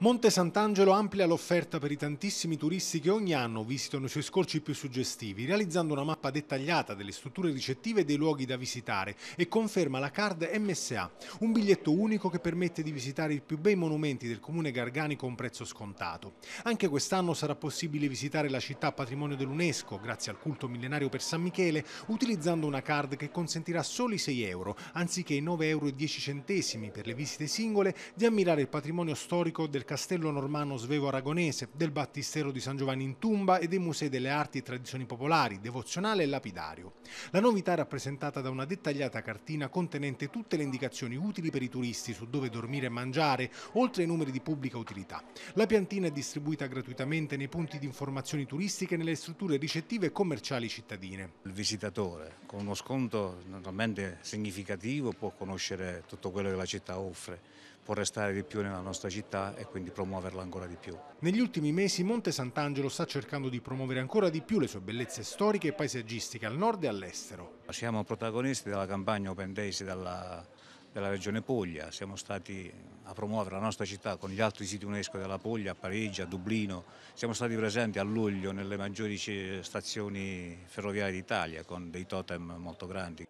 Monte Sant'Angelo amplia l'offerta per i tantissimi turisti che ogni anno visitano i suoi scorci più suggestivi, realizzando una mappa dettagliata delle strutture ricettive e dei luoghi da visitare e conferma la card MSA, un biglietto unico che permette di visitare i più bei monumenti del comune Gargani con prezzo scontato. Anche quest'anno sarà possibile visitare la città patrimonio dell'UNESCO, grazie al culto millenario per San Michele, utilizzando una card che consentirà soli 6 euro, anziché i 9,10 euro per le visite singole, di ammirare il patrimonio storico del castello normanno svevo-aragonese, del battistero di San Giovanni in Tumba e dei musei delle arti e tradizioni popolari, devozionale e lapidario. La novità è rappresentata da una dettagliata cartina contenente tutte le indicazioni utili per i turisti su dove dormire e mangiare, oltre ai numeri di pubblica utilità. La piantina è distribuita gratuitamente nei punti di informazioni turistiche nelle strutture ricettive e commerciali cittadine. Il visitatore con uno sconto naturalmente significativo può conoscere tutto quello che la città offre può restare di più nella nostra città e quindi promuoverla ancora di più. Negli ultimi mesi Monte Sant'Angelo sta cercando di promuovere ancora di più le sue bellezze storiche e paesaggistiche al nord e all'estero. Siamo protagonisti della campagna Open Days della, della Regione Puglia, siamo stati a promuovere la nostra città con gli altri siti UNESCO della Puglia, a Parigi, a Dublino, siamo stati presenti a luglio nelle maggiori stazioni ferroviarie d'Italia con dei totem molto grandi.